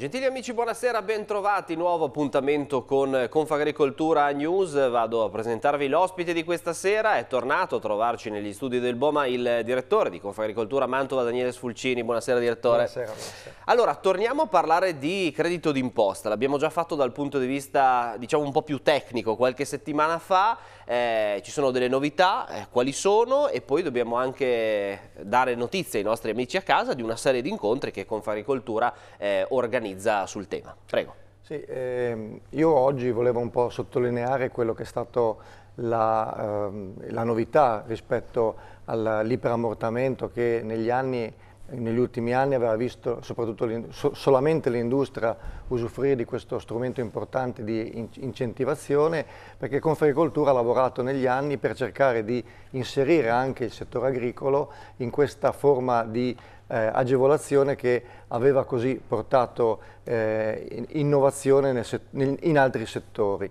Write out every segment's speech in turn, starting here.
Gentili amici, buonasera, bentrovati. Nuovo appuntamento con Confagricoltura News. Vado a presentarvi l'ospite di questa sera. È tornato a trovarci negli studi del Boma il direttore di Confagricoltura Mantova, Daniele Sfulcini. Buonasera, direttore. Buonasera, buonasera. Allora, torniamo a parlare di credito d'imposta. L'abbiamo già fatto dal punto di vista, diciamo, un po' più tecnico qualche settimana fa. Eh, ci sono delle novità, eh, quali sono? E poi dobbiamo anche dare notizie ai nostri amici a casa di una serie di incontri che Confagricoltura eh, organizza organizza sul tema. Prego. Sì, ehm, io oggi volevo un po' sottolineare quello che è stato la, ehm, la novità rispetto all'iperammortamento che negli anni negli ultimi anni aveva visto so solamente l'industria usufruire di questo strumento importante di incentivazione perché Confericoltura ha lavorato negli anni per cercare di inserire anche il settore agricolo in questa forma di eh, agevolazione che aveva così portato eh, innovazione in altri settori.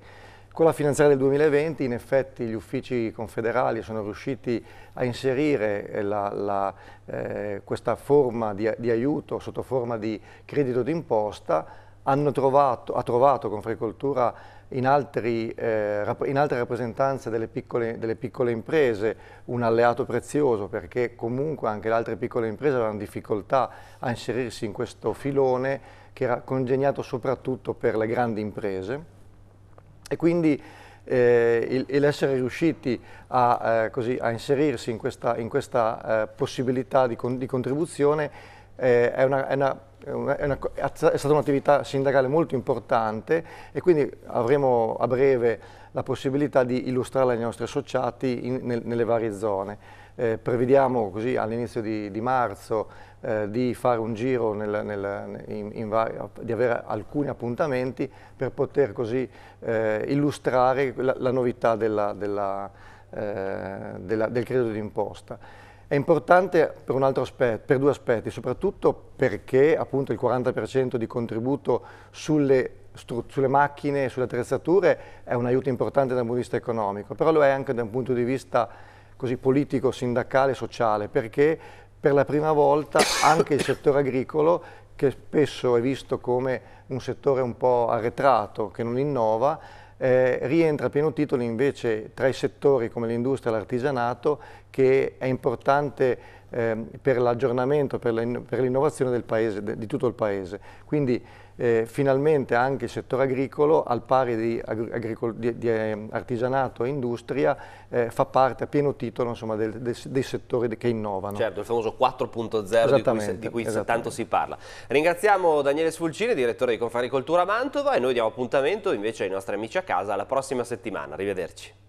Con la finanziaria del 2020 in effetti gli uffici confederali sono riusciti a inserire eh, la, la, eh, questa forma di, di, aiuto sotto forma di credito d'imposta trovato, ha trovato con Frecoltura in, altri, eh, in altre rappresentanze delle piccole, delle piccole, imprese un alleato prezioso perché comunque anche le altre piccole imprese avevano difficoltà a inserirsi in questo filone che era congegnato soprattutto per le grandi imprese e quindi eh, l'essere riusciti a, eh, così, a, inserirsi in questa, in questa eh, possibilità di, con, di contribuzione eh, è una, è una è, una, è, una, è stata un'attività sindacale molto importante e quindi avremo a breve la possibilità di illustrarla ai nostri associati in, nel, nelle varie zone. Eh, prevediamo così all'inizio di, di, marzo eh, di fare un giro, nel, nel, in, in vario, di avere alcuni appuntamenti per poter così eh, illustrare la, la novità della, della, eh, della, del credito d'imposta. È importante per, aspetto, per, due aspetti, soprattutto perché appunto il 40% di contributo sulle, sulle macchine e sulle attrezzature è un aiuto importante dal punto di vista economico, però lo è anche da un punto di vista così, politico, sindacale, sociale, perché per la prima volta anche il settore agricolo, che spesso è visto come un settore un po' arretrato, che non innova, eh, rientra a pieno titolo invece tra i settori come l'industria e l'artigianato che è importante eh, per l'aggiornamento, per l'innovazione del paese, di tutto il Paese. Quindi eh, finalmente anche il settore agricolo, al pari di, agri di, di ehm, artigianato e industria, eh, fa parte a pieno titolo insomma, del, del, dei settori che innovano. Certo, il famoso 4.0 di cui, di cui tanto si parla. Ringraziamo Daniele Sfulcini, direttore di Confaricoltura Mantova e noi diamo appuntamento invece ai nostri amici a casa la prossima settimana. Arrivederci.